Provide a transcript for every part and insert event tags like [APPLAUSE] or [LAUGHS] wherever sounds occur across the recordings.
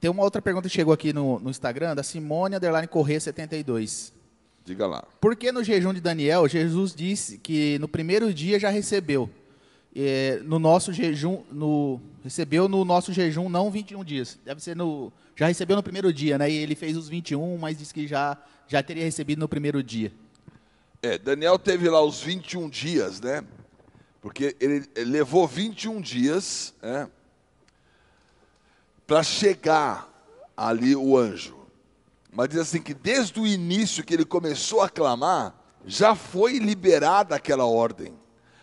Tem uma outra pergunta que chegou aqui no, no Instagram, da Simone Underline Corrêa 72. Diga lá. Por que no jejum de Daniel, Jesus disse que no primeiro dia já recebeu? É, no nosso jejum, no, recebeu no nosso jejum não 21 dias. Deve ser no. Já recebeu no primeiro dia, né? E ele fez os 21, mas disse que já, já teria recebido no primeiro dia. É, Daniel teve lá os 21 dias, né? Porque ele levou 21 dias, né? para chegar ali o anjo. Mas diz assim que desde o início que ele começou a clamar, já foi liberada aquela ordem.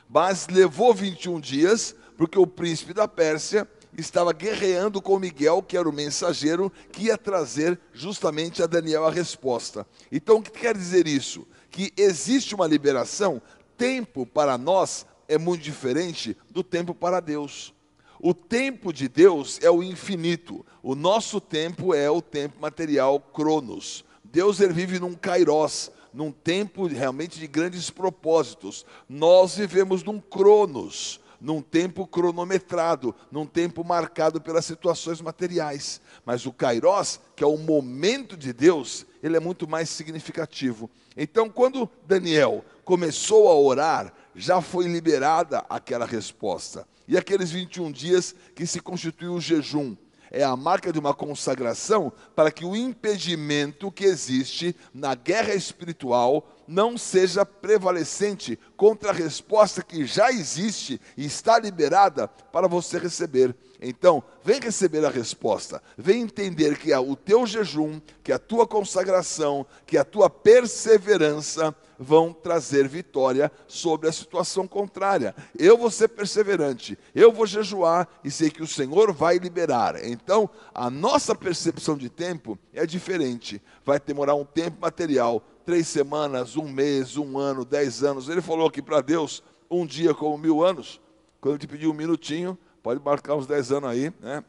Mas levou 21 dias, porque o príncipe da Pérsia estava guerreando com Miguel, que era o mensageiro, que ia trazer justamente a Daniel a resposta. Então, o que quer dizer isso? Que existe uma liberação, tempo para nós é muito diferente do tempo para Deus. O tempo de Deus é o infinito. O nosso tempo é o tempo material, cronos. Deus ele vive num kairos, num tempo realmente de grandes propósitos. Nós vivemos num cronos, num tempo cronometrado, num tempo marcado pelas situações materiais. Mas o kairos, que é o momento de Deus, ele é muito mais significativo. Então, quando Daniel começou a orar, já foi liberada aquela resposta. E aqueles 21 dias que se constitui o jejum é a marca de uma consagração para que o impedimento que existe na guerra espiritual não seja prevalecente contra a resposta que já existe e está liberada para você receber. Então, vem receber a resposta, vem entender que é o teu jejum, que a tua consagração, que a tua perseverança vão trazer vitória sobre a situação contrária. Eu vou ser perseverante, eu vou jejuar e sei que o Senhor vai liberar. Então, a nossa percepção de tempo é diferente. Vai demorar um tempo material, três semanas, um mês, um ano, dez anos. Ele falou aqui para Deus, um dia como mil anos. Quando eu te pedir um minutinho, pode marcar uns dez anos aí, né?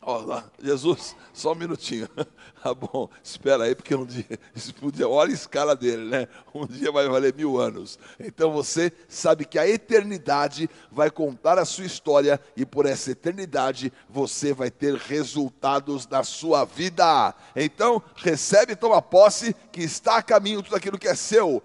Ó, Jesus, só um minutinho. Ah, [LAUGHS] bom, espera aí, porque [LAUGHS] um dia, olha a escala dele, né? Um dia vai valer mil anos. Então você sabe que a eternidade vai contar a sua história e por essa eternidade você vai ter resultados na sua vida. Então, recebe e toma posse que está a caminho tudo aquilo que é seu.